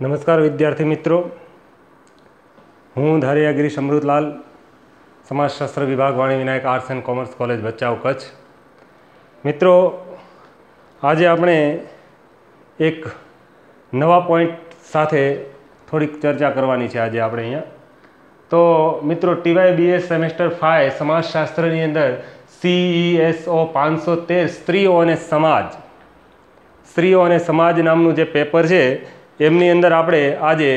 નમસ્કાર વિદ્યાર્થી મિત્રો હું ધારિયાગીરી સમૃતલાલ સમાજશાસ્ત્ર વિભાગ Vani Vinayak arts and commerce college Bhachau Kutch મિત્રો આજે આપણે એક નવા પોઈન્ટ સાથે થોડીક ચર્ચા કરવાની છે આજે આપણે અહીંયા તો મિત્રો ટીવાય બીએસ સેમેસ્ટર ફાઇવ સમાજશાસ્ત્રની અંદર સીઈએસઓ e પાંચસો તેર સ્ત્રીઓ અને સમાજ સ્ત્રીઓ અને સમાજ નામનું જે પેપર છે એમની અંદર આપણે આજે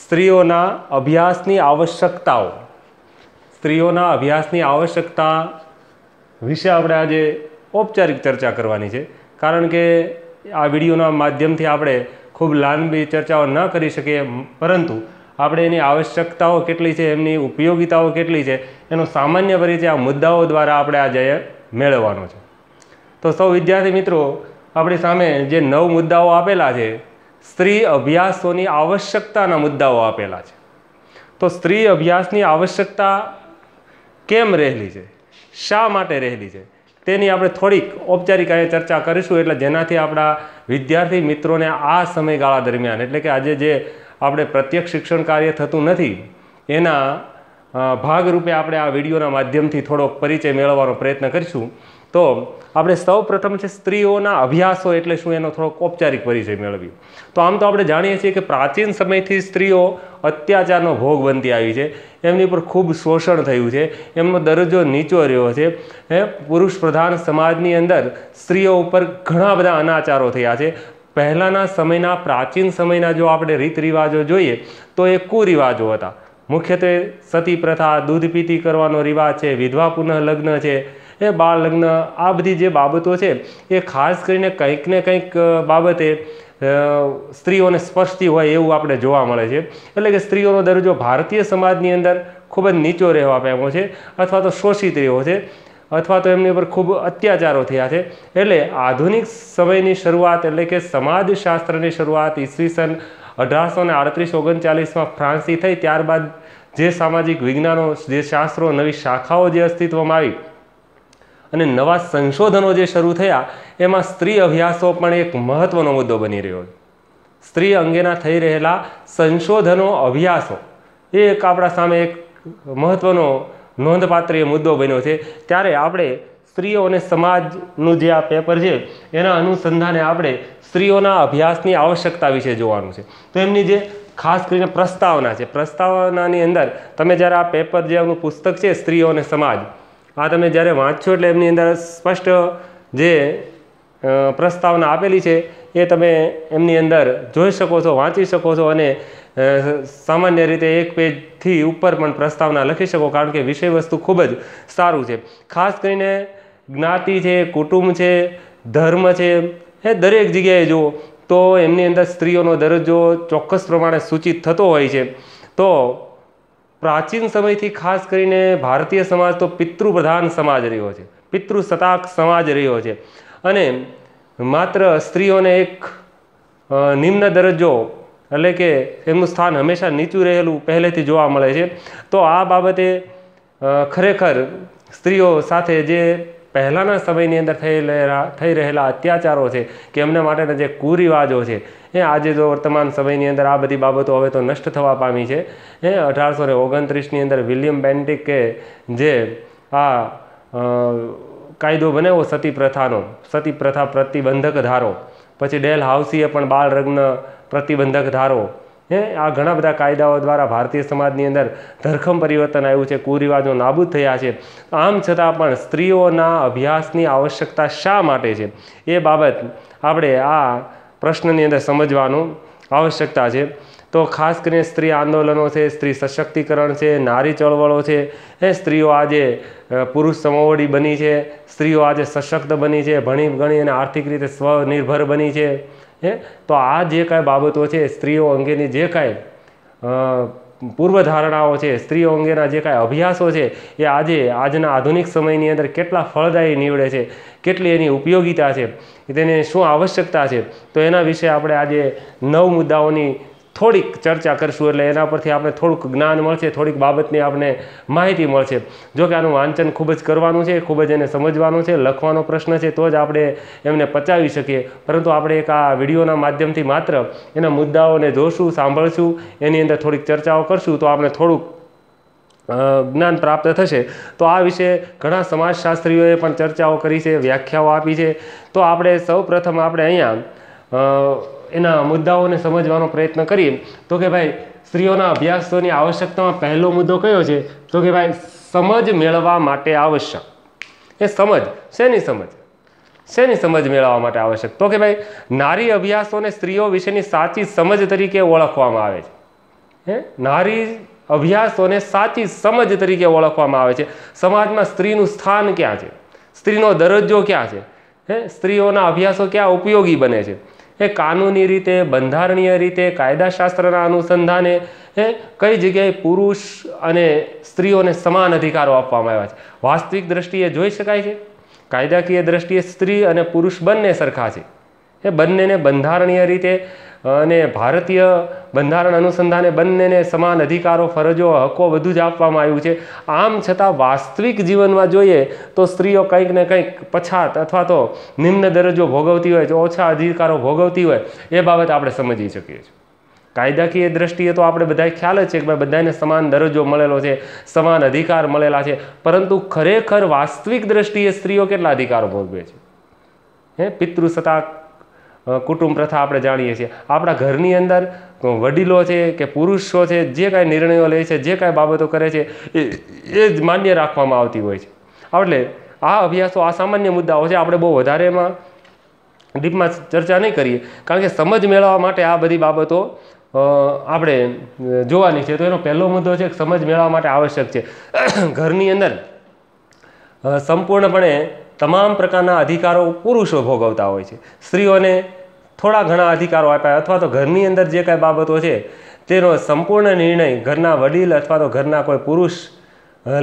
સ્ત્રીઓના અભ્યાસની આવશ્યકતાઓ સ્ત્રીઓના અભ્યાસની આવશ્યકતા વિશે આપણે આજે ઔપચારિક ચર્ચા કરવાની છે કારણ કે આ વિડીયોના માધ્યમથી આપણે ખૂબ લાંબી ચર્ચાઓ ન કરી શકીએ પરંતુ આપણે એની આવશ્યકતાઓ કેટલી છે એમની ઉપયોગિતાઓ કેટલી છે એનો સામાન્ય પરિચય આ મુદ્દાઓ દ્વારા આપણે આજે મેળવવાનો છે તો સૌ વિદ્યાર્થી મિત્રો આપણી સામે જે નવ મુદ્દાઓ આપેલા છે સ્ત્રી અભ્યાસોની આવશ્યકતાના મુદ્દાઓ આપેલા છે તો સ્ત્રી અભ્યાસની આવશ્યકતા કેમ રહેલી છે શા માટે રહેલી છે તેની આપણે થોડીક ઔપચારિક અહીંયા ચર્ચા કરીશું એટલે જેનાથી આપણા વિદ્યાર્થી મિત્રોને આ સમયગાળા દરમિયાન એટલે કે આજે જે આપણે પ્રત્યક્ષ શિક્ષણ કાર્ય થતું નથી એના ભાગરૂપે આપણે આ વિડીયોના માધ્યમથી થોડોક પરિચય મેળવવાનો પ્રયત્ન કરીશું તો આપણે સૌ પ્રથમ છે સ્ત્રીઓના અભ્યાસો એટલે શું એનો થોડોક ઔપચારિક પરિચય મેળવ્યો તો આમ તો આપણે જાણીએ છીએ કે પ્રાચીન સમયથી સ્ત્રીઓ અત્યાચારનો ભોગ બનતી આવી છે એમની પર ખૂબ શોષણ થયું છે એમનો દરજ્જો નીચો રહ્યો છે હે પુરુષ પ્રધાન સમાજની અંદર સ્ત્રીઓ ઉપર ઘણા બધા અનાચારો થયા છે પહેલાંના સમયના પ્રાચીન સમયના જો આપણે રીત રિવાજો જોઈએ તો એ કુરિવાજો હતા મુખ્યત્વે સતી પ્રથા દૂધ પીતી કરવાનો રિવાજ છે વિધવા પુનઃ લગ્ન છે એ બાળ લગ્ન આ બધી જે બાબતો છે એ ખાસ કરીને કંઈક ને કંઈક બાબતે સ્ત્રીઓને સ્પર્શતી હોય એવું આપણે જોવા મળે છે એટલે કે સ્ત્રીઓનો દરજ્જો ભારતીય સમાજની અંદર ખૂબ જ નીચો રહેવા પામ્યો છે અથવા તો શોષિત રહ્યો છે અથવા તો એમની ઉપર ખૂબ અત્યાચારો થયા છે એટલે આધુનિક સમયની શરૂઆત એટલે કે સમાજશાસ્ત્રની શરૂઆત ઈસવીસન અઢારસો ને આડત્રીસ ઓગણચાલીસમાં ફ્રાન્સથી થઈ ત્યારબાદ જે સામાજિક વિજ્ઞાનો જે શાસ્ત્રો નવી શાખાઓ જે અસ્તિત્વમાં આવી અને નવા સંશોધનો જે શરૂ થયા એમાં સ્ત્રી અભ્યાસો પણ એક મહત્ત્વનો મુદ્દો બની રહ્યો છે સ્ત્રી અંગેના થઈ રહેલા સંશોધનો અભ્યાસો એ એક આપણા સામે એક મહત્ત્વનો નોંધપાત્ર મુદ્દો બન્યો છે ત્યારે આપણે સ્ત્રીઓ અને સમાજનું જે આ પેપર છે એના અનુસંધાને આપણે સ્ત્રીઓના અભ્યાસની આવશ્યકતા વિશે જોવાનું છે તો એમની જે ખાસ કરીને પ્રસ્તાવના છે પ્રસ્તાવનાની અંદર તમે જ્યારે આ પેપર જે એમનું પુસ્તક છે સ્ત્રીઓ અને સમાજ આ તમે જ્યારે વાંચશો એટલે એમની અંદર સ્પષ્ટ જે પ્રસ્તાવના આપેલી છે એ તમે એમની અંદર જોઈ શકો છો વાંચી શકો છો અને સામાન્ય રીતે એક પેજથી ઉપર પણ પ્રસ્તાવના લખી શકો કારણ કે વિષય વસ્તુ ખૂબ જ સારું છે ખાસ કરીને જ્ઞાતિ છે કુટુંબ છે ધર્મ છે એ દરેક જગ્યાએ જુઓ તો એમની અંદર સ્ત્રીઓનો દરજ્જો ચોક્કસ પ્રમાણે સૂચિત થતો હોય છે તો પ્રાચીન સમયથી ખાસ કરીને ભારતીય સમાજ તો પિતૃપ્રધાન સમાજ રહ્યો છે પિતૃ સતાક સમાજ રહ્યો છે અને માત્ર સ્ત્રીઓને એક નિમ્ન દરજ્જો એટલે કે એમનું સ્થાન હંમેશા નીચું રહેલું પહેલેથી જોવા મળે છે તો આ બાબતે ખરેખર સ્ત્રીઓ સાથે જે પહેલાંના સમયની અંદર થઈ રહેલા થઈ રહેલા અત્યાચારો છે કે એમના માટેના જે કુરિવાજો છે હે આજે જો વર્તમાન સમયની અંદર આ બધી બાબતો હવે તો નષ્ટ થવા પામી છે હે અઢારસો ને ઓગણત્રીસની અંદર વિલિયમ બેન્ટિકે જે આ કાયદો બનાવ્યો સતી પ્રથાનો સતી પ્રથા પ્રતિબંધક ધારો પછી ડેલ હાઉસીએ પણ બાળરગ્ન પ્રતિબંધક ધારો હે આ ઘણા બધા કાયદાઓ દ્વારા ભારતીય સમાજની અંદર ધરખમ પરિવર્તન આવ્યું છે કુરિવાજો નાબૂદ થયા છે આમ છતાં પણ સ્ત્રીઓના અભ્યાસની આવશ્યકતા શા માટે છે એ બાબત આપણે આ પ્રશ્નની અંદર સમજવાનું આવશ્યકતા છે તો ખાસ કરીને સ્ત્રી આંદોલનો છે સ્ત્રી સશક્તિકરણ છે નારી ચળવળો છે એ સ્ત્રીઓ આજે પુરુષ સમોવડી બની છે સ્ત્રીઓ આજે સશક્ત બની છે ભણી ગણી અને આર્થિક રીતે સ્વનિર્ભર બની છે હે તો આ જે કાંઈ બાબતો છે સ્ત્રીઓ અંગેની જે કાંઈ પૂર્વધારણાઓ છે સ્ત્રીઓ અંગેના જે કાંઈ અભ્યાસો છે એ આજે આજના આધુનિક સમયની અંદર કેટલા ફળદાયી નીવડે છે કેટલી એની ઉપયોગિતા છે તેની શું આવશ્યકતા છે તો એના વિશે આપણે આજે નવ મુદ્દાઓની થોડીક ચર્ચા કરશું એટલે એના પરથી આપણે થોડુંક જ્ઞાન મળશે થોડીક બાબતની આપણે માહિતી મળશે જો કે આનું વાંચન ખૂબ જ કરવાનું છે ખૂબ જ એને સમજવાનું છે લખવાનો પ્રશ્ન છે તો જ આપણે એમને પચાવી શકીએ પરંતુ આપણે એક આ વિડીયોના માધ્યમથી માત્ર એના મુદ્દાઓને જોશું સાંભળશું એની અંદર થોડીક ચર્ચાઓ કરશું તો આપણે થોડુંક જ્ઞાન પ્રાપ્ત થશે તો આ વિશે ઘણા સમાજશાસ્ત્રીઓએ પણ ચર્ચાઓ કરી છે વ્યાખ્યાઓ આપી છે તો આપણે સૌ આપણે અહીંયા એના મુદ્દાઓને સમજવાનો પ્રયત્ન કરીએ તો કે ભાઈ સ્ત્રીઓના અભ્યાસોની આવશ્યકતામાં પહેલો મુદ્દો કયો છે તો કે ભાઈ સમજ મેળવવા માટે આવશ્યક એ સમજ શેની સમજ શેની સમજ મેળવવા માટે આવશ્યક તો કે ભાઈ નારી અભ્યાસોને સ્ત્રીઓ વિશેની સાચી સમજ તરીકે ઓળખવામાં આવે છે હે નારી અભ્યાસોને સાચી સમજ તરીકે ઓળખવામાં આવે છે સમાજમાં સ્ત્રીનું સ્થાન ક્યાં છે સ્ત્રીનો દરજ્જો ક્યાં છે હે સ્ત્રીઓના અભ્યાસો ક્યાં ઉપયોગી બને છે એ કાનૂની રીતે બંધારણીય રીતે કાયદાશાસ્ત્રના અનુસંધાને એ કઈ જગ્યાએ પુરુષ અને સ્ત્રીઓને સમાન અધિકારો આપવામાં આવ્યા છે વાસ્તવિક દ્રષ્ટિએ જોઈ શકાય છે કાયદાકીય દ્રષ્ટિએ સ્ત્રી અને પુરુષ બંને સરખા છે એ બંનેને બંધારણીય રીતે અને ભારતીય બંધારણ અનુસંધાને બંનેને સમાન અધિકારો ફરજો હકો બધું જ આપવામાં આવ્યું છે આમ છતાં વાસ્તવિક જીવનમાં જોઈએ તો સ્ત્રીઓ કંઈક ને કંઈક પછાત અથવા તો નિમ્ન દરજ્જો ભોગવતી હોય ઓછા અધિકારો ભોગવતી હોય એ બાબત આપણે સમજી શકીએ છીએ કાયદાકીય દ્રષ્ટિએ તો આપણે બધાએ ખ્યાલ જ છે કે ભાઈ બધાને સમાન દરજ્જો મળેલો છે સમાન અધિકાર મળેલા છે પરંતુ ખરેખર વાસ્તવિક દ્રષ્ટિએ સ્ત્રીઓ કેટલા અધિકારો ભોગવે છે હે પિતૃસત્તા કુટુંબ પ્રથા આપણે જાણીએ છીએ આપણા ઘરની અંદર વડીલો છે કે પુરુષો છે જે કાંઈ નિર્ણયો લે છે જે કાંઈ બાબતો કરે છે એ એ જ માન્ય રાખવામાં આવતી હોય છે એટલે આ અભ્યાસો આ સામાન્ય મુદ્દાઓ છે આપણે બહુ વધારેમાં ડીપમાં ચર્ચા નહીં કરીએ કારણ કે સમજ મેળવવા માટે આ બધી બાબતો આપણે જોવાની છે તો એનો પહેલો મુદ્દો છે સમજ મેળવવા માટે આવશ્યક છે ઘરની અંદર સંપૂર્ણપણે તમામ પ્રકારના અધિકારો પુરુષો ભોગવતા હોય છે સ્ત્રીઓને થોડા ઘણા અધિકારો આપ્યા અથવા તો ઘરની અંદર જે કાંઈ બાબતો છે તેનો સંપૂર્ણ નિર્ણય ઘરના વડીલ અથવા તો ઘરના કોઈ પુરુષ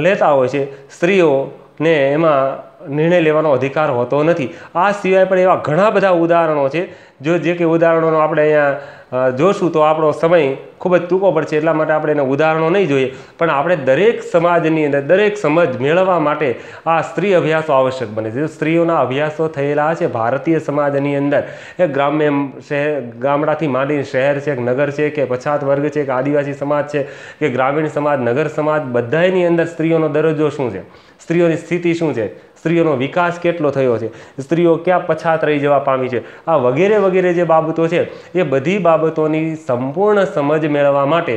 લેતા હોય છે સ્ત્રીઓને એમાં નિર્ણય લેવાનો અધિકાર હોતો નથી આ સિવાય પણ એવા ઘણા બધા ઉદાહરણો છે જો જે કે ઉદાહરણોનો આપણે અહીંયા જોશું તો આપણો સમય ખૂબ જ ટૂંકો પડશે એટલા માટે આપણે એના ઉદાહરણો નહીં જોઈએ પણ આપણે દરેક સમાજની અંદર દરેક સમજ મેળવવા માટે આ સ્ત્રી અભ્યાસો આવશ્યક બને છે સ્ત્રીઓના અભ્યાસો થયેલા છે ભારતીય સમાજની અંદર એ ગ્રામ્ય શહેર ગામડાથી માંડીને શહેર છે કે નગર છે કે પછાત વર્ગ છે કે આદિવાસી સમાજ છે કે ગ્રામીણ સમાજ નગર સમાજ બધાની અંદર સ્ત્રીઓનો દરજ્જો શું છે સ્ત્રીઓની સ્થિતિ શું છે સ્ત્રીઓનો વિકાસ કેટલો થયો છે સ્ત્રીઓ ક્યાં પછાત રહી જવા પામી છે આ વગેરે વગેરે જે બાબતો છે એ બધી બાબતોની સંપૂર્ણ સમજ મેળવવા માટે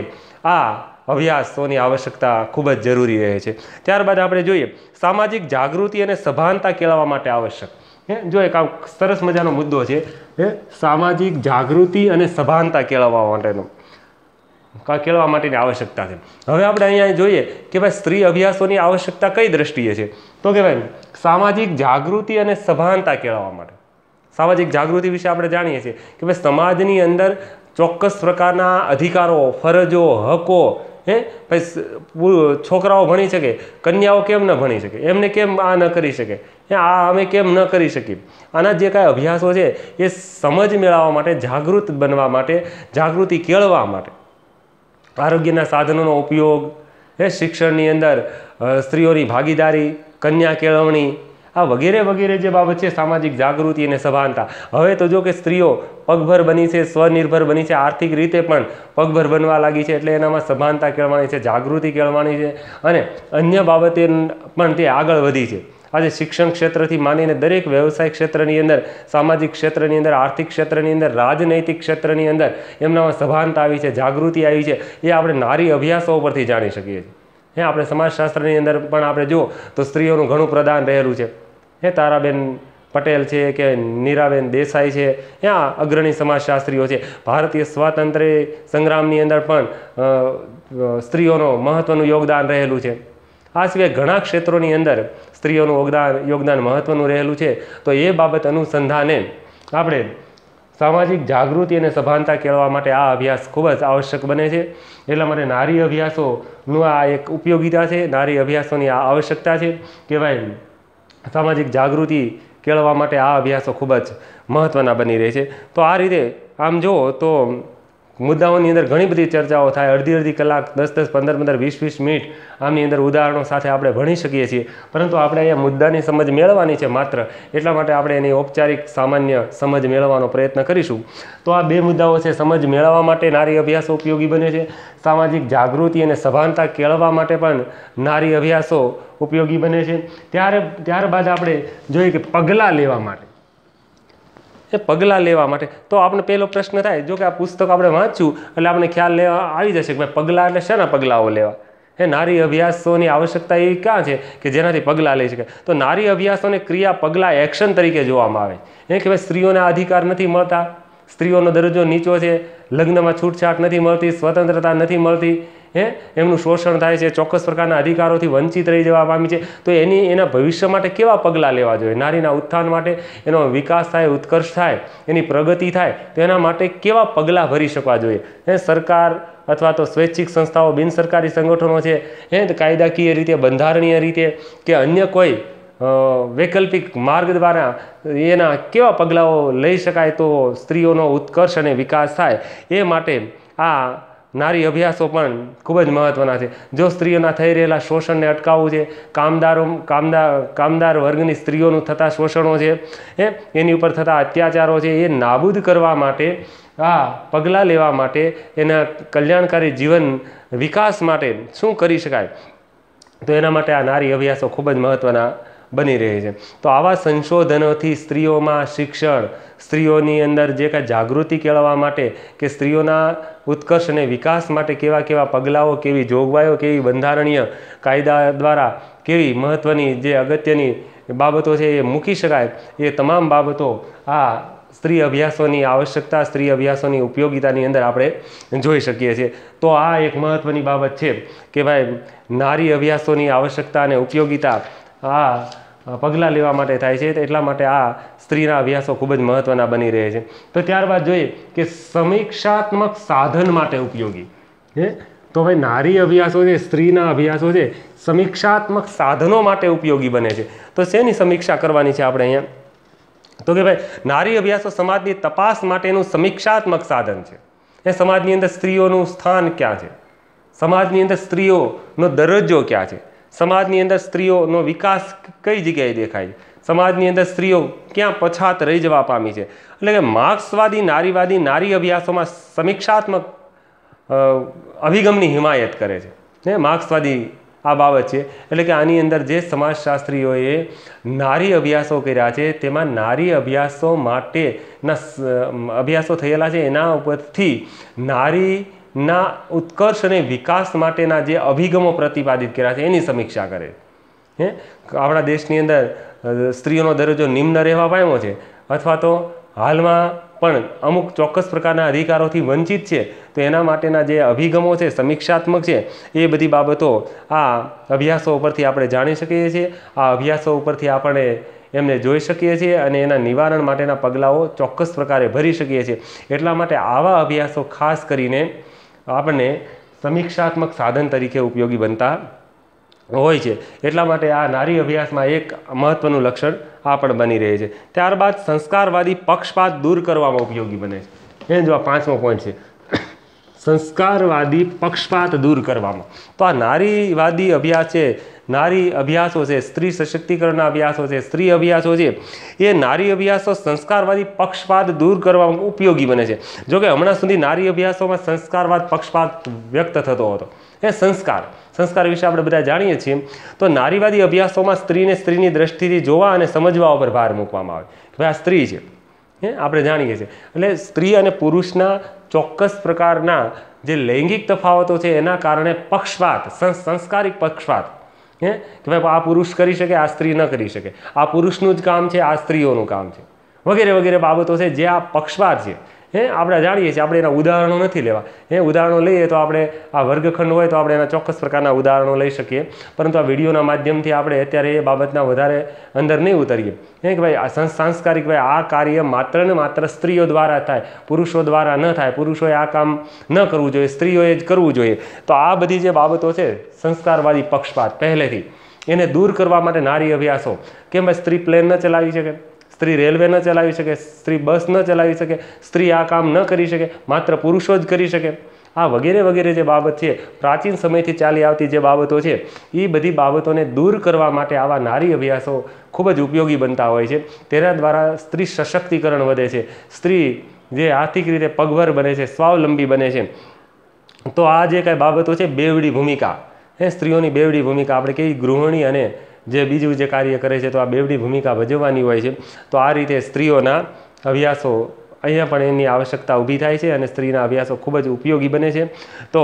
આ અભ્યાસોની આવશ્યકતા ખૂબ જ જરૂરી રહે છે ત્યારબાદ આપણે જોઈએ સામાજિક જાગૃતિ અને સભાનતા કેળવવા માટે આવશ્યક હે જો એક સરસ મજાનો મુદ્દો છે હે સામાજિક જાગૃતિ અને સભાનતા કેળવવા માટેનો કેળવા માટેની આવશ્યકતા છે હવે આપણે અહીંયા જોઈએ કે ભાઈ સ્ત્રી અભ્યાસોની આવશ્યકતા કઈ દ્રષ્ટિએ છે તો કે ભાઈ સામાજિક જાગૃતિ અને સભાનતા કેળવવા માટે સામાજિક જાગૃતિ વિશે આપણે જાણીએ છીએ કે ભાઈ સમાજની અંદર ચોક્કસ પ્રકારના અધિકારો ફરજો હકો હે ભાઈ છોકરાઓ ભણી શકે કન્યાઓ કેમ ન ભણી શકે એમને કેમ આ ન કરી શકે હે આ અમે કેમ ન કરી શકીએ આના જે કાંઈ અભ્યાસો છે એ સમજ મેળવવા માટે જાગૃત બનવા માટે જાગૃતિ કેળવવા માટે આરોગ્યના સાધનોનો ઉપયોગ એ શિક્ષણની અંદર સ્ત્રીઓની ભાગીદારી કન્યા કેળવણી આ વગેરે વગેરે જે બાબત છે સામાજિક જાગૃતિ અને સભાનતા હવે તો જો કે સ્ત્રીઓ પગભર બની છે સ્વનિર્ભર બની છે આર્થિક રીતે પણ પગભર બનવા લાગી છે એટલે એનામાં સભાનતા કેળવાની છે જાગૃતિ કેળવાની છે અને અન્ય બાબતે પણ તે આગળ વધી છે આજે શિક્ષણ ક્ષેત્રથી માનીને દરેક વ્યવસાય ક્ષેત્રની અંદર સામાજિક ક્ષેત્રની અંદર આર્થિક ક્ષેત્રની અંદર રાજનૈતિક ક્ષેત્રની અંદર એમનામાં સભાનતા આવી છે જાગૃતિ આવી છે એ આપણે નારી અભ્યાસો ઉપરથી જાણી શકીએ છીએ હે આપણે સમાજશાસ્ત્રની અંદર પણ આપણે જુઓ તો સ્ત્રીઓનું ઘણું પ્રદાન રહેલું છે હે તારાબેન પટેલ છે કે નીરાબેન દેસાઈ છે ત્યાં અગ્રણી સમાજશાસ્ત્રીઓ છે ભારતીય સ્વાતંત્ર્ય સંગ્રામની અંદર પણ સ્ત્રીઓનો મહત્ત્વનું યોગદાન રહેલું છે આ સિવાય ઘણા ક્ષેત્રોની અંદર સ્ત્રીઓનું યોગદાન યોગદાન મહત્ત્વનું રહેલું છે તો એ બાબત અનુસંધાને આપણે સામાજિક જાગૃતિ અને સભાનતા કેળવવા માટે આ અભ્યાસ ખૂબ જ આવશ્યક બને છે એટલા માટે નારી અભ્યાસોનું આ એક ઉપયોગીતા છે નારી અભ્યાસોની આ આવશ્યકતા છે કે સામાજિક જાગૃતિ કેળવવા માટે આ અભ્યાસો ખૂબ જ મહત્ત્વના બની રહે છે તો આ રીતે આમ જુઓ તો મુદ્દાઓની અંદર ઘણી બધી ચર્ચાઓ થાય અડધી અડધી કલાક દસ દસ પંદર પંદર વીસ વીસ મિનિટ આમની અંદર ઉદાહરણો સાથે આપણે ભણી શકીએ છીએ પરંતુ આપણે અહીંયા મુદ્દાની સમજ મેળવવાની છે માત્ર એટલા માટે આપણે એની ઔપચારિક સામાન્ય સમજ મેળવવાનો પ્રયત્ન કરીશું તો આ બે મુદ્દાઓ છે સમજ મેળવવા માટે નારી અભ્યાસો ઉપયોગી બને છે સામાજિક જાગૃતિ અને સભાનતા કેળવવા માટે પણ નારી અભ્યાસો ઉપયોગી બને છે ત્યારે ત્યારબાદ આપણે જોઈએ કે પગલાં લેવા માટે કે પગલાં લેવા માટે તો આપણે પહેલો પ્રશ્ન થાય જો કે આ પુસ્તક આપણે વાંચ્યું એટલે આપણે ખ્યાલ લેવા આવી જશે કે ભાઈ પગલાં એટલે શેના પગલાઓ લેવા હે નારી અભ્યાસોની આવશ્યકતા એવી ક્યાં છે કે જેનાથી પગલાં લઈ શકે તો નારી અભ્યાસોને ક્રિયા પગલાં એક્શન તરીકે જોવામાં આવે એ કે ભાઈ સ્ત્રીઓને અધિકાર નથી મળતા સ્ત્રીઓનો દરજ્જો નીચો છે લગ્નમાં છૂટછાટ નથી મળતી સ્વતંત્રતા નથી મળતી હે એમનું શોષણ થાય છે ચોક્કસ પ્રકારના અધિકારોથી વંચિત રહી જવા પામી છે તો એની એના ભવિષ્ય માટે કેવા પગલાં લેવા જોઈએ નારીના ઉત્થાન માટે એનો વિકાસ થાય ઉત્કર્ષ થાય એની પ્રગતિ થાય તો એના માટે કેવા પગલાં ભરી શકવા જોઈએ હે સરકાર અથવા તો સ્વૈચ્છિક સંસ્થાઓ બિનસરકારી સંગઠનો છે હે કાયદાકીય રીતે બંધારણીય રીતે કે અન્ય કોઈ વૈકલ્પિક માર્ગ દ્વારા એના કેવા પગલાઓ લઈ શકાય તો સ્ત્રીઓનો ઉત્કર્ષ અને વિકાસ થાય એ માટે આ નારી અભ્યાસો પણ ખૂબ જ મહત્ત્વના છે જો સ્ત્રીઓના થઈ રહેલા શોષણને અટકાવવું છે કામદારો કામદાર કામદાર વર્ગની સ્ત્રીઓનું થતા શોષણો છે એ એની ઉપર થતા અત્યાચારો છે એ નાબૂદ કરવા માટે આ પગલાં લેવા માટે એના કલ્યાણકારી જીવન વિકાસ માટે શું કરી શકાય તો એના માટે આ નારી અભ્યાસો ખૂબ જ મહત્ત્વના બની રહે છે તો આવા સંશોધનોથી સ્ત્રીઓમાં શિક્ષણ સ્ત્રીઓની અંદર જે કાંઈ જાગૃતિ કેળવવા માટે કે સ્ત્રીઓના ઉત્કર્ષ અને વિકાસ માટે કેવા કેવા પગલાઓ કેવી જોગવાઈઓ કેવી બંધારણીય કાયદા દ્વારા કેવી મહત્ત્વની જે અગત્યની બાબતો છે એ મૂકી શકાય એ તમામ બાબતો આ સ્ત્રી અભ્યાસોની આવશ્યકતા સ્ત્રી અભ્યાસોની ઉપયોગિતાની અંદર આપણે જોઈ શકીએ છીએ તો આ એક મહત્ત્વની બાબત છે કે ભાઈ નારી અભ્યાસોની આવશ્યકતા અને ઉપયોગિતા આ પગલાં લેવા માટે થાય છે એટલા માટે આ સ્ત્રીના અભ્યાસો ખૂબ જ મહત્ત્વના બની રહે છે તો ત્યારબાદ જોઈએ કે સમીક્ષાત્મક સાધન માટે ઉપયોગી હે તો ભાઈ નારી અભ્યાસો છે સ્ત્રીના અભ્યાસો છે સમીક્ષાત્મક સાધનો માટે ઉપયોગી બને છે તો શેની સમીક્ષા કરવાની છે આપણે અહીંયા તો કે ભાઈ નારી અભ્યાસો સમાજની તપાસ માટેનું સમીક્ષાત્મક સાધન છે એ સમાજની અંદર સ્ત્રીઓનું સ્થાન ક્યાં છે સમાજની અંદર સ્ત્રીઓનો દરજ્જો ક્યાં છે સમાજની અંદર સ્ત્રીઓનો વિકાસ કઈ જગ્યાએ દેખાય છે સમાજની અંદર સ્ત્રીઓ ક્યાં પછાત રહી જવા પામી છે એટલે કે માર્ક્સવાદી નારીવાદી નારી અભ્યાસોમાં સમીક્ષાત્મક અભિગમની હિમાયત કરે છે ને માર્ક્સવાદી આ બાબત છે એટલે કે આની અંદર જે સમાજશાસ્ત્રીઓએ નારી અભ્યાસો કર્યા છે તેમાં નારી અભ્યાસો માટેના અભ્યાસો થયેલા છે એના ઉપરથી નારી ના ઉત્કર્ષ અને વિકાસ માટેના જે અભિગમો પ્રતિપાદિત કર્યા છે એની સમીક્ષા કરે હે આપણા દેશની અંદર સ્ત્રીઓનો દરજ્જો નિમ્ન રહેવા પામ્યો છે અથવા તો હાલમાં પણ અમુક ચોક્કસ પ્રકારના અધિકારોથી વંચિત છે તો એના માટેના જે અભિગમો છે સમીક્ષાત્મક છે એ બધી બાબતો આ અભ્યાસો ઉપરથી આપણે જાણી શકીએ છીએ આ અભ્યાસો ઉપરથી આપણે એમને જોઈ શકીએ છીએ અને એના નિવારણ માટેના પગલાઓ ચોક્કસ પ્રકારે ભરી શકીએ છીએ એટલા માટે આવા અભ્યાસો ખાસ કરીને આપણને સમીક્ષાત્મક સાધન તરીકે ઉપયોગી બનતા હોય છે એટલા માટે આ નારી અભ્યાસમાં એક મહત્ત્વનું લક્ષણ આ પણ બની રહે છે ત્યારબાદ સંસ્કારવાદી પક્ષપાત દૂર કરવામાં ઉપયોગી બને છે એ જો આ પાંચમો પોઈન્ટ છે સંસ્કારવાદી પક્ષપાત દૂર કરવામાં તો આ નારીવાદી અભ્યાસ છે નારી અભ્યાસો છે સ્ત્રી સશક્તિકરણના અભ્યાસો છે સ્ત્રી અભ્યાસો છે એ નારી અભ્યાસો સંસ્કારવાદી પક્ષપાત દૂર કરવામાં ઉપયોગી બને છે જોકે હમણાં સુધી નારી અભ્યાસોમાં સંસ્કારવાદ પક્ષપાત વ્યક્ત થતો હતો એ સંસ્કાર સંસ્કાર વિશે આપણે બધા જાણીએ છીએ તો નારીવાદી અભ્યાસોમાં સ્ત્રીને સ્ત્રીની દ્રષ્ટિથી જોવા અને સમજવા ઉપર ભાર મૂકવામાં આવે કે ભાઈ આ સ્ત્રી છે હે આપણે જાણીએ છીએ એટલે સ્ત્રી અને પુરુષના ચોક્કસ પ્રકારના જે લૈંગિક તફાવતો છે એના કારણે પક્ષપાત સંસ્કારિક પક્ષપાત હે કે ભાઈ આ પુરુષ કરી શકે આ સ્ત્રી ન કરી શકે આ પુરુષનું જ કામ છે આ સ્ત્રીઓનું કામ છે વગેરે વગેરે બાબતો છે જે આ પક્ષપાત છે હે આપણે જાણીએ છીએ આપણે એના ઉદાહરણો નથી લેવા હે ઉદાહરણો લઈએ તો આપણે આ વર્ગખંડ હોય તો આપણે એના ચોક્કસ પ્રકારના ઉદાહરણો લઈ શકીએ પરંતુ આ વિડીયોના માધ્યમથી આપણે અત્યારે એ બાબતના વધારે અંદર નહીં ઉતરીએ હે કે ભાઈ સાંસ્કારિક ભાઈ આ કાર્ય માત્ર ને માત્ર સ્ત્રીઓ દ્વારા થાય પુરુષો દ્વારા ન થાય પુરુષોએ આ કામ ન કરવું જોઈએ સ્ત્રીઓએ જ કરવું જોઈએ તો આ બધી જે બાબતો છે સંસ્કારવાદી પક્ષપાત પહેલેથી એને દૂર કરવા માટે નારી અભ્યાસો કેમ ભાઈ સ્ત્રી પ્લેન ન ચલાવી શકે સ્ત્રી રેલવે ન ચલાવી શકે સ્ત્રી બસ ન ચલાવી શકે સ્ત્રી આ કામ ન કરી શકે માત્ર પુરુષો જ કરી શકે આ વગેરે વગેરે જે બાબત છે પ્રાચીન સમયથી ચાલી આવતી જે બાબતો છે એ બધી બાબતોને દૂર કરવા માટે આવા નારી અભ્યાસો ખૂબ જ ઉપયોગી બનતા હોય છે તેના દ્વારા સ્ત્રી સશક્તિકરણ વધે છે સ્ત્રી જે આર્થિક રીતે પગભર બને છે સ્વાવલંબી બને છે તો આ જે કાંઈ બાબતો છે બેવડી ભૂમિકા હે સ્ત્રીઓની બેવડી ભૂમિકા આપણે કહીએ ગૃહિણી અને જે બીજું જે કાર્ય કરે છે તો આ બેવડી ભૂમિકા ભજવવાની હોય છે તો આ રીતે સ્ત્રીઓના અભ્યાસો અહીંયા પણ એની આવશ્યકતા ઊભી થાય છે અને સ્ત્રીના અભ્યાસો ખૂબ જ ઉપયોગી બને છે તો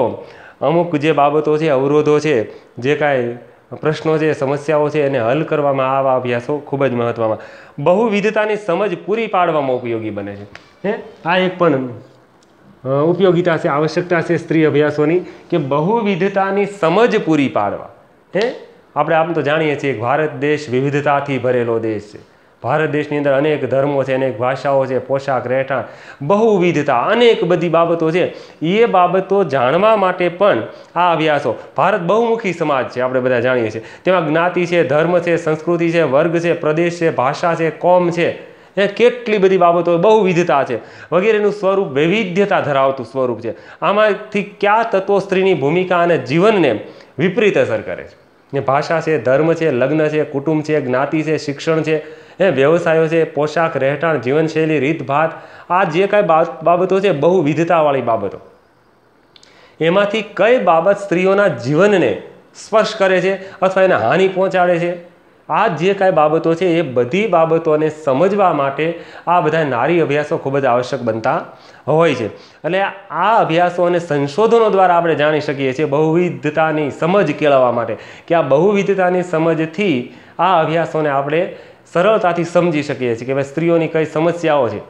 અમુક જે બાબતો છે અવરોધો છે જે કાંઈ પ્રશ્નો છે સમસ્યાઓ છે એને હલ કરવામાં આવા અભ્યાસો ખૂબ જ મહત્ત્વમાં બહુવિધતાની સમજ પૂરી પાડવામાં ઉપયોગી બને છે હે આ એક પણ ઉપયોગીતા છે આવશ્યકતા છે સ્ત્રી અભ્યાસોની કે બહુવિધતાની સમજ પૂરી પાડવા હે આપણે આમ તો જાણીએ છીએ ભારત દેશ વિવિધતાથી ભરેલો દેશ છે ભારત દેશની અંદર અનેક ધર્મો છે અનેક ભાષાઓ છે પોશાક રહેઠાણ બહુવિધતા અનેક બધી બાબતો છે એ બાબતો જાણવા માટે પણ આ અભ્યાસો ભારત બહુમુખી સમાજ છે આપણે બધા જાણીએ છીએ તેમાં જ્ઞાતિ છે ધર્મ છે સંસ્કૃતિ છે વર્ગ છે પ્રદેશ છે ભાષા છે કોમ છે એ કેટલી બધી બાબતો બહુવિધતા છે વગેરેનું સ્વરૂપ વૈવિધ્યતા ધરાવતું સ્વરૂપ છે આમાંથી કયા તત્વો સ્ત્રીની ભૂમિકા અને જીવનને વિપરીત અસર કરે છે ભાષા છે ધર્મ છે લગ્ન છે કુટુંબ છે જ્ઞાતિ છે શિક્ષણ છે એ વ્યવસાયો છે પોશાક રહેઠાણ જીવનશૈલી રીતભાત આ જે કાંઈ બાબતો છે બહુ વિધતાવાળી બાબતો એમાંથી કઈ બાબત સ્ત્રીઓના જીવનને સ્પર્શ કરે છે અથવા એને હાનિ પહોંચાડે છે આ જે કાંઈ બાબતો છે એ બધી બાબતોને સમજવા માટે આ બધા નારી અભ્યાસો ખૂબ જ આવશ્યક બનતા હોય છે એટલે આ અભ્યાસો અને સંશોધનો દ્વારા આપણે જાણી શકીએ છીએ બહુવિધતાની સમજ કેળવવા માટે કે આ બહુવિધતાની સમજથી આ અભ્યાસોને આપણે સરળતાથી સમજી શકીએ છીએ કે ભાઈ સ્ત્રીઓની કઈ સમસ્યાઓ છે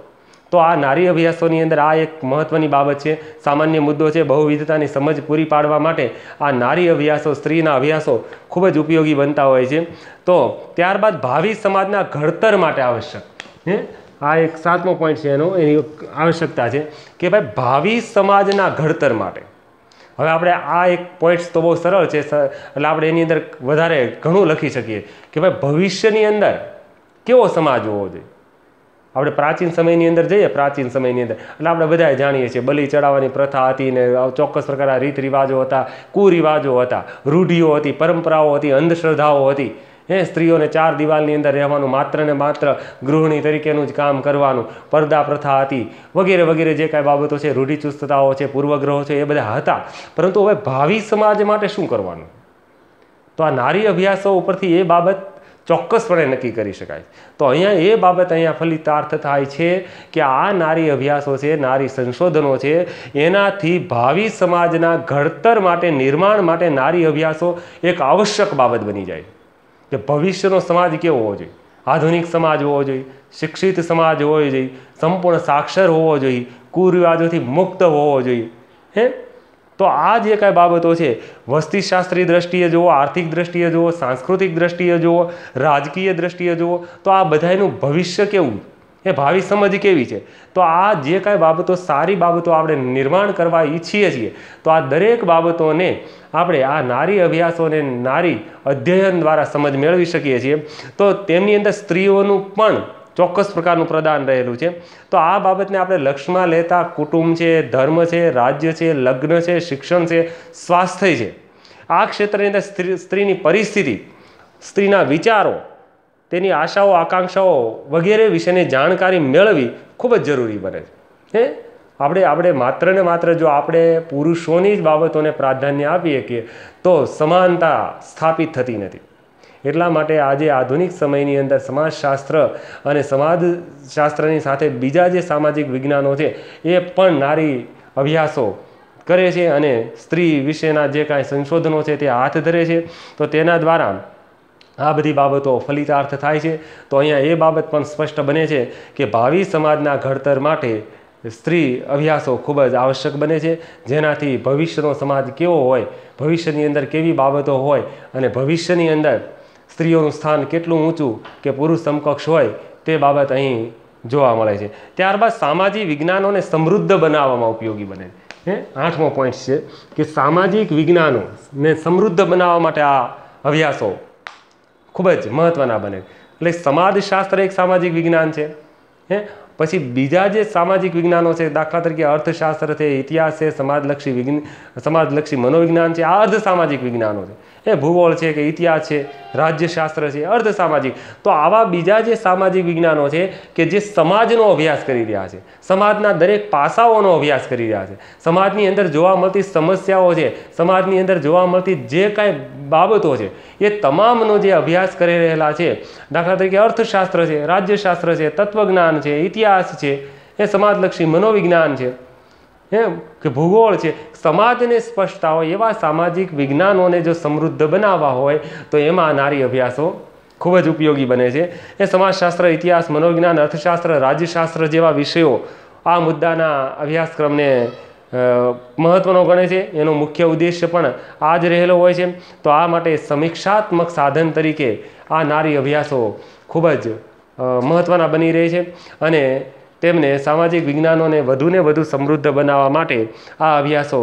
તો આ નારી અભ્યાસોની અંદર આ એક મહત્ત્વની બાબત છે સામાન્ય મુદ્દો છે બહુવિધતાની સમજ પૂરી પાડવા માટે આ નારી અભ્યાસો સ્ત્રીના અભ્યાસો ખૂબ જ ઉપયોગી બનતા હોય છે તો ત્યારબાદ ભાવિ સમાજના ઘડતર માટે આવશ્યક હે આ એક સાતમો પોઈન્ટ છે એનો એની આવશ્યકતા છે કે ભાઈ ભાવિ સમાજના ઘડતર માટે હવે આપણે આ એક પોઈન્ટ્સ તો બહુ સરળ છે એટલે આપણે એની અંદર વધારે ઘણું લખી શકીએ કે ભાઈ ભવિષ્યની અંદર કેવો સમાજ હોવો જોઈએ આપણે પ્રાચીન સમયની અંદર જઈએ પ્રાચીન સમયની અંદર એટલે આપણે બધાએ જાણીએ છીએ બલિ ચડાવવાની પ્રથા હતી ને ચોક્કસ પ્રકારના રીત રિવાજો હતા કુરિવાજો હતા રૂઢિઓ હતી પરંપરાઓ હતી અંધશ્રદ્ધાઓ હતી હે સ્ત્રીઓને ચાર દિવાલની અંદર રહેવાનું માત્ર ને માત્ર ગૃહિણી તરીકેનું જ કામ કરવાનું પરદા પ્રથા હતી વગેરે વગેરે જે કાંઈ બાબતો છે રૂઢિચુસ્તતાઓ છે પૂર્વગ્રહો છે એ બધા હતા પરંતુ હવે ભાવિ સમાજ માટે શું કરવાનું તો આ નારી અભ્યાસો ઉપરથી એ બાબત ચોક્કસપણે નક્કી કરી શકાય તો અહીંયા એ બાબત અહીંયા ફલિતાર્થ થાય છે કે આ નારી અભ્યાસો છે નારી સંશોધનો છે એનાથી ભાવિ સમાજના ઘડતર માટે નિર્માણ માટે નારી અભ્યાસો એક આવશ્યક બાબત બની જાય કે ભવિષ્યનો સમાજ કેવો હોવો જોઈએ આધુનિક સમાજ હોવો જોઈએ શિક્ષિત સમાજ હોવો જોઈએ સંપૂર્ણ સાક્ષર હોવો જોઈએ કુરિવાજોથી મુક્ત હોવો જોઈએ હે તો આ જે કાંઈ બાબતો છે વસ્તીશાસ્ત્રી દ્રષ્ટિએ જુઓ આર્થિક દ્રષ્ટિએ જુઓ સાંસ્કૃતિક દ્રષ્ટિએ જુઓ રાજકીય દ્રષ્ટિએ જુઓ તો આ બધાનું ભવિષ્ય કેવું એ ભાવિ સમજ કેવી છે તો આ જે કાંઈ બાબતો સારી બાબતો આપણે નિર્માણ કરવા ઈચ્છીએ છીએ તો આ દરેક બાબતોને આપણે આ નારી અભ્યાસોને નારી અધ્યયન દ્વારા સમજ મેળવી શકીએ છીએ તો તેમની અંદર સ્ત્રીઓનું પણ ચોક્કસ પ્રકારનું પ્રદાન રહેલું છે તો આ બાબતને આપણે લક્ષમાં લેતા કુટુંબ છે ધર્મ છે રાજ્ય છે લગ્ન છે શિક્ષણ છે સ્વાસ્થ્ય છે આ ક્ષેત્રની અંદર સ્ત્રી સ્ત્રીની પરિસ્થિતિ સ્ત્રીના વિચારો તેની આશાઓ આકાંક્ષાઓ વગેરે વિશેની જાણકારી મેળવવી ખૂબ જ જરૂરી બને છે હે આપણે આપણે માત્ર ને માત્ર જો આપણે પુરુષોની જ બાબતોને પ્રાધાન્ય આપીએ કે તો સમાનતા સ્થાપિત થતી નથી એટલા માટે આજે આધુનિક સમયની અંદર સમાજશાસ્ત્ર અને સમાજશાસ્ત્રની સાથે બીજા જે સામાજિક વિજ્ઞાનો છે એ પણ નારી અભ્યાસો કરે છે અને સ્ત્રી વિશેના જે કાંઈ સંશોધનો છે તે હાથ ધરે છે તો તેના દ્વારા આ બધી બાબતો ફલિતાર્થ થાય છે તો અહીંયા એ બાબત પણ સ્પષ્ટ બને છે કે ભાવિ સમાજના ઘડતર માટે સ્ત્રી અભ્યાસો ખૂબ જ આવશ્યક બને છે જેનાથી ભવિષ્યનો સમાજ કેવો હોય ભવિષ્યની અંદર કેવી બાબતો હોય અને ભવિષ્યની અંદર સ્ત્રીઓનું સ્થાન કેટલું ઊંચું કે પુરુષ સમકક્ષ હોય તે બાબત અહીં જોવા મળે છે ત્યારબાદ સામાજિક વિજ્ઞાનોને સમૃદ્ધ બનાવવામાં ઉપયોગી બને હે આઠમો પોઈન્ટ છે કે સામાજિક વિજ્ઞાનોને સમૃદ્ધ બનાવવા માટે આ અભ્યાસો ખૂબ જ મહત્ત્વના બને એટલે સમાજશાસ્ત્ર એક સામાજિક વિજ્ઞાન છે હે પછી બીજા જે સામાજિક વિજ્ઞાનો છે દાખલા તરીકે અર્થશાસ્ત્ર છે ઇતિહાસ છે સમાજલક્ષી વિજ્ઞાન સમાજલક્ષી મનોવિજ્ઞાન છે આ અર્ધ સામાજિક વિજ્ઞાનો છે એ ભૂગોળ છે કે ઇતિહાસ છે રાજ્યશાસ્ત્ર છે અર્ધ સામાજિક તો આવા બીજા જે સામાજિક વિજ્ઞાનો છે કે જે સમાજનો અભ્યાસ કરી રહ્યા છે સમાજના દરેક પાસાઓનો અભ્યાસ કરી રહ્યા છે સમાજની અંદર જોવા મળતી સમસ્યાઓ છે સમાજની અંદર જોવા મળતી જે કાંઈ બાબતો છે એ તમામનો જે અભ્યાસ કરી રહેલા છે દાખલા તરીકે અર્થશાસ્ત્ર છે રાજ્યશાસ્ત્ર છે તત્વજ્ઞાન છે ઇતિહાસ છે એ સમાજલક્ષી મનોવિજ્ઞાન છે એમ કે ભૂગોળ છે સમાજને સ્પષ્ટતા હોય એવા સામાજિક વિજ્ઞાનોને જો સમૃદ્ધ બનાવવા હોય તો એમાં નારી અભ્યાસો ખૂબ જ ઉપયોગી બને છે એ સમાજશાસ્ત્ર ઇતિહાસ મનોવિજ્ઞાન અર્થશાસ્ત્ર રાજ્યશાસ્ત્ર જેવા વિષયો આ મુદ્દાના અભ્યાસક્રમને મહત્ત્વનો ગણે છે એનો મુખ્ય ઉદ્દેશ્ય પણ આ જ રહેલો હોય છે તો આ માટે સમીક્ષાત્મક સાધન તરીકે આ નારી અભ્યાસો ખૂબ જ મહત્ત્વના બની રહે છે અને તેમને સામાજિક વિજ્ઞાનોને વધુને વધુ સમૃદ્ધ બનાવવા માટે આ અભ્યાસો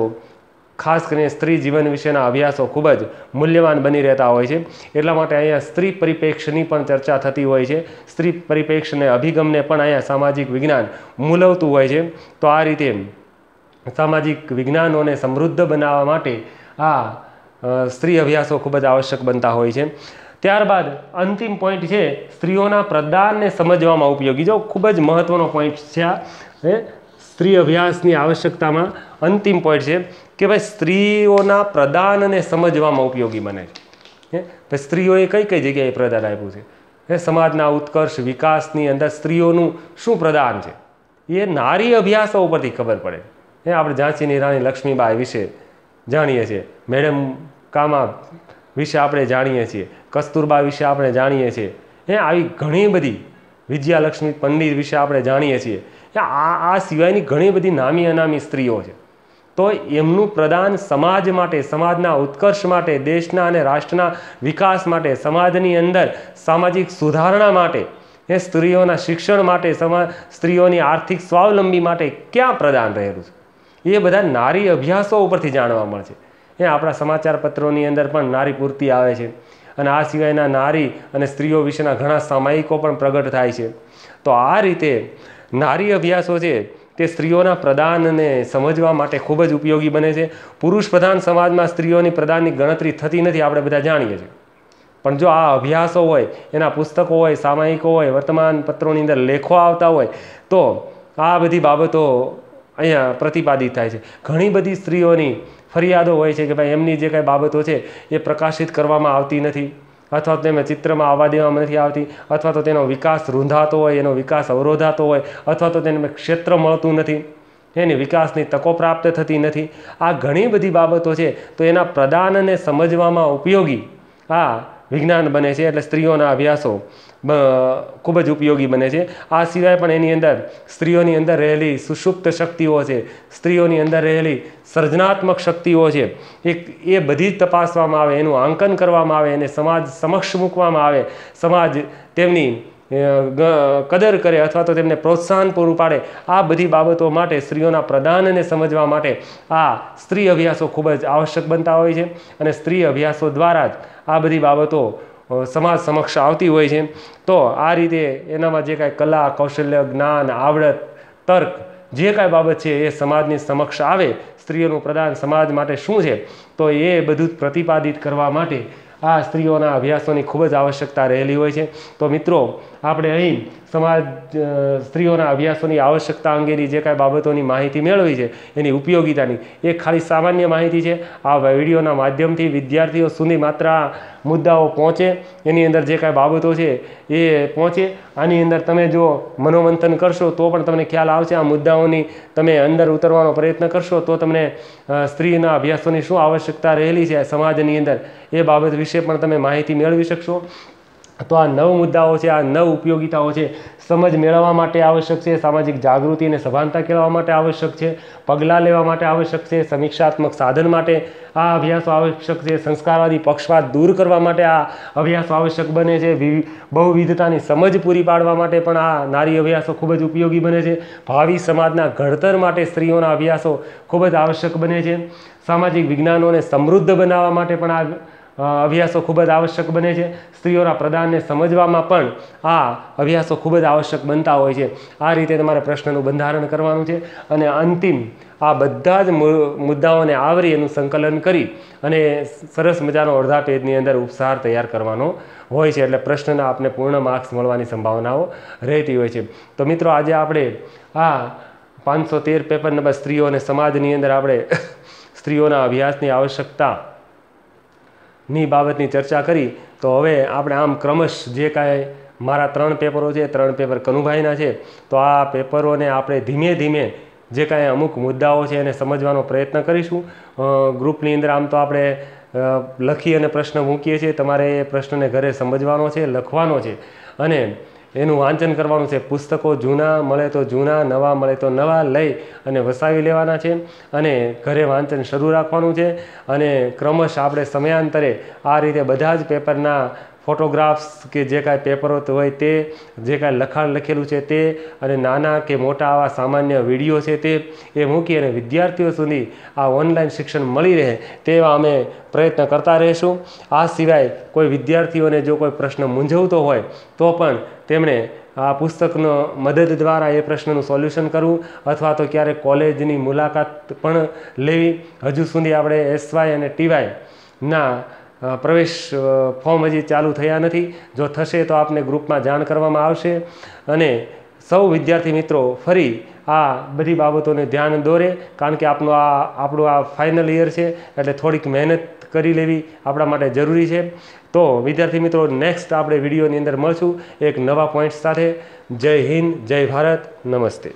ખાસ કરીને સ્ત્રી જીવન વિશેના અભ્યાસો ખૂબ જ મૂલ્યવાન બની રહેતા હોય છે એટલા માટે અહીંયા સ્ત્રી પરિપ્રેક્ષની પણ ચર્ચા થતી હોય છે સ્ત્રી પરિપ્રેક્ષને અભિગમને પણ અહીંયા સામાજિક વિજ્ઞાન મૂલવતું હોય છે તો આ રીતે સામાજિક વિજ્ઞાનોને સમૃદ્ધ બનાવવા માટે આ સ્ત્રી અભ્યાસો ખૂબ જ આવશ્યક બનતા હોય છે ત્યારબાદ અંતિમ પોઈન્ટ છે સ્ત્રીઓના પ્રદાનને સમજવામાં ઉપયોગી જો ખૂબ જ મહત્ત્વનો પોઈન્ટ છે આ સ્ત્રી અભ્યાસની આવશ્યકતામાં અંતિમ પોઈન્ટ છે કે ભાઈ સ્ત્રીઓના પ્રદાનને સમજવામાં ઉપયોગી બને છે હે સ્ત્રીઓએ કઈ કઈ જગ્યાએ પ્રદાન આપ્યું છે એ સમાજના ઉત્કર્ષ વિકાસની અંદર સ્ત્રીઓનું શું પ્રદાન છે એ નારી અભ્યાસો ઉપરથી ખબર પડે હે આપણે ઝાંસીની રાણી લક્ષ્મીબાઈ વિશે જાણીએ છીએ મેડમ કામાં વિશે આપણે જાણીએ છીએ કસ્તુરબા વિશે આપણે જાણીએ છીએ એ આવી ઘણી બધી વિજયાલક્ષ્મી પંડિત વિશે આપણે જાણીએ છીએ આ આ સિવાયની ઘણી બધી નામી અનામી સ્ત્રીઓ છે તો એમનું પ્રદાન સમાજ માટે સમાજના ઉત્કર્ષ માટે દેશના અને રાષ્ટ્રના વિકાસ માટે સમાજની અંદર સામાજિક સુધારણા માટે એ સ્ત્રીઓના શિક્ષણ માટે સમાજ સ્ત્રીઓની આર્થિક સ્વાવલંબી માટે ક્યાં પ્રદાન રહેલું છે એ બધા નારી અભ્યાસો ઉપરથી જાણવા મળશે એ આપણા સમાચાર પત્રોની અંદર પણ નારી પૂર્તિ આવે છે અને આ સિવાયના નારી અને સ્ત્રીઓ વિશેના ઘણા સામાયિકો પણ પ્રગટ થાય છે તો આ રીતે નારી અભ્યાસો છે તે સ્ત્રીઓના પ્રદાનને સમજવા માટે ખૂબ જ ઉપયોગી બને છે પુરુષ પ્રધાન સમાજમાં સ્ત્રીઓની પ્રદાનની ગણતરી થતી નથી આપણે બધા જાણીએ છીએ પણ જો આ અભ્યાસો હોય એના પુસ્તકો હોય સામાયિકો હોય વર્તમાન પત્રોની અંદર લેખો આવતા હોય તો આ બધી બાબતો અહીંયા પ્રતિપાદિત થાય છે ઘણી બધી સ્ત્રીઓની ફરિયાદો હોય છે કે ભાઈ એમની જે કંઈ બાબતો છે એ પ્રકાશિત કરવામાં આવતી નથી અથવા તો એને ચિત્રમાં આવવા દેવામાં નથી આવતી અથવા તો તેનો વિકાસ રૂંધાતો હોય એનો વિકાસ અવરોધાતો હોય અથવા તો તેને ક્ષેત્ર મળતું નથી એની વિકાસની તકો પ્રાપ્ત થતી નથી આ ઘણી બધી બાબતો છે તો એના પ્રદાનને સમજવામાં ઉપયોગી આ વિજ્ઞાન બને છે એટલે સ્ત્રીઓના અભ્યાસો ખૂબ જ ઉપયોગી બને છે આ સિવાય પણ એની અંદર સ્ત્રીઓની અંદર રહેલી સુષુપ્ત શક્તિઓ છે સ્ત્રીઓની અંદર રહેલી સર્જનાત્મક શક્તિઓ છે એક એ બધી જ તપાસવામાં આવે એનું આંકન કરવામાં આવે એને સમાજ સમક્ષ મૂકવામાં આવે સમાજ તેમની કદર કરે અથવા તો તેમને પ્રોત્સાહન પૂરું પાડે આ બધી બાબતો માટે સ્ત્રીઓના પ્રદાનને સમજવા માટે આ સ્ત્રી અભ્યાસો ખૂબ જ આવશ્યક બનતા હોય છે અને સ્ત્રી અભ્યાસો દ્વારા જ આ બધી બાબતો સમાજ સમક્ષ આવતી હોય છે તો આ રીતે એનામાં જે કાંઈ કલા કૌશલ્ય જ્ઞાન આવડત તર્ક જે કાંઈ બાબત છે એ સમાજની સમક્ષ આવે સ્ત્રીઓનું પ્રદાન સમાજ માટે શું છે તો એ બધું જ પ્રતિપાદિત કરવા માટે આ સ્ત્રીઓના અભ્યાસોની ખૂબ જ આવશ્યકતા રહેલી હોય છે તો મિત્રો આપણે અહીં સમાજ સ્ત્રીઓના અભ્યાસોની આવશ્યકતા અંગેની જે કાંઈ બાબતોની માહિતી મેળવી છે એની ઉપયોગિતાની એ ખાલી સામાન્ય માહિતી છે આ વિડીયોના માધ્યમથી વિદ્યાર્થીઓ સુધી માત્ર મુદ્દાઓ પહોંચે એની અંદર જે કાંઈ બાબતો છે એ પહોંચે આની અંદર તમે જો મનોમંથન કરશો તો પણ તમને ખ્યાલ આવશે આ મુદ્દાઓની તમે અંદર ઉતરવાનો પ્રયત્ન કરશો તો તમને સ્ત્રીના અભ્યાસોની શું આવશ્યકતા રહેલી છે સમાજની અંદર એ બાબત વિશે પણ તમે માહિતી મેળવી શકશો તો આ નવ મુદ્દાઓ છે આ નવ ઉપયોગિતાઓ છે સમજ મેળવવા માટે આવશ્યક છે સામાજિક જાગૃતિ અને સભાનતા કેળવવા માટે આવશ્યક છે પગલાં લેવા માટે આવશ્યક છે સમીક્ષાત્મક સાધન માટે આ અભ્યાસો આવશ્યક છે સંસ્કારવાદી પક્ષપાત દૂર કરવા માટે આ અભ્યાસો આવશ્યક બને છે બહુવિધતાની સમજ પૂરી પાડવા માટે પણ આ નારી અભ્યાસો ખૂબ જ ઉપયોગી બને છે ભાવિ સમાજના ઘડતર માટે સ્ત્રીઓના અભ્યાસો ખૂબ જ આવશ્યક બને છે સામાજિક વિજ્ઞાનોને સમૃદ્ધ બનાવવા માટે પણ આ અભ્યાસો ખૂબ જ આવશ્યક બને છે સ્ત્રીઓના પ્રદાનને સમજવામાં પણ આ અભ્યાસો ખૂબ જ આવશ્યક બનતા હોય છે આ રીતે તમારે પ્રશ્નનું બંધારણ કરવાનું છે અને અંતિમ આ બધા જ મુદ્દાઓને આવરી એનું સંકલન કરી અને સરસ મજાનો અડધા પેજની અંદર ઉપસાર તૈયાર કરવાનો હોય છે એટલે પ્રશ્નના આપને પૂર્ણ માર્ક્સ મળવાની સંભાવનાઓ રહેતી હોય છે તો મિત્રો આજે આપણે આ પાંચસો તેર પેપર નંબર સ્ત્રીઓ અને સમાજની અંદર આપણે સ્ત્રીઓના અભ્યાસની આવશ્યકતા ની બાબતની ચર્ચા કરી તો હવે આપણે આમ ક્રમશ જે કાંઈ મારા ત્રણ પેપરો છે ત્રણ પેપર કનુભાઈના છે તો આ પેપરોને આપણે ધીમે ધીમે જે કાંઈ અમુક મુદ્દાઓ છે એને સમજવાનો પ્રયત્ન કરીશું ગ્રુપની અંદર આમ તો આપણે લખી અને પ્રશ્ન મૂકીએ છીએ તમારે એ પ્રશ્નને ઘરે સમજવાનો છે લખવાનો છે અને એનું વાંચન કરવાનું છે પુસ્તકો જૂના મળે તો જૂના નવા મળે તો નવા લઈ અને વસાવી લેવાના છે અને ઘરે વાંચન શરૂ રાખવાનું છે અને ક્રમશ આપણે સમયાંતરે આ રીતે બધા જ પેપરના ફોટોગ્રાફ્સ કે જે કાંઈ પેપરો હોય તે જે કાંઈ લખાણ લખેલું છે તે અને નાના કે મોટા આવા સામાન્ય વિડીયો છે તે એ મૂકી અને વિદ્યાર્થીઓ સુધી આ ઓનલાઈન શિક્ષણ મળી રહે તેવા અમે પ્રયત્ન કરતા રહીશું આ સિવાય કોઈ વિદ્યાર્થીઓને જો કોઈ પ્રશ્ન મૂંઝવતો હોય તો પણ તેમણે આ પુસ્તકનો મદદ દ્વારા એ પ્રશ્નનું સોલ્યુશન કરવું અથવા તો ક્યારેક કોલેજની મુલાકાત પણ લેવી હજુ સુધી આપણે એસવાય અને ટીવાયના પ્રવેશ ફોર્મ હજી ચાલુ થયા નથી જો થશે તો આપને ગ્રુપમાં જાણ કરવામાં આવશે અને સૌ વિદ્યાર્થી મિત્રો ફરી આ બધી બાબતોને ધ્યાન દોરે કારણ કે આપણું આ આપણું આ ફાઇનલ યર છે એટલે થોડીક મહેનત કરી લેવી આપણા માટે જરૂરી છે તો વિદ્યાર્થી મિત્રો નેક્સ્ટ આપણે વિડીયોની અંદર મળશું એક નવા પોઈન્ટ સાથે જય હિન્દ જય ભારત નમસ્તે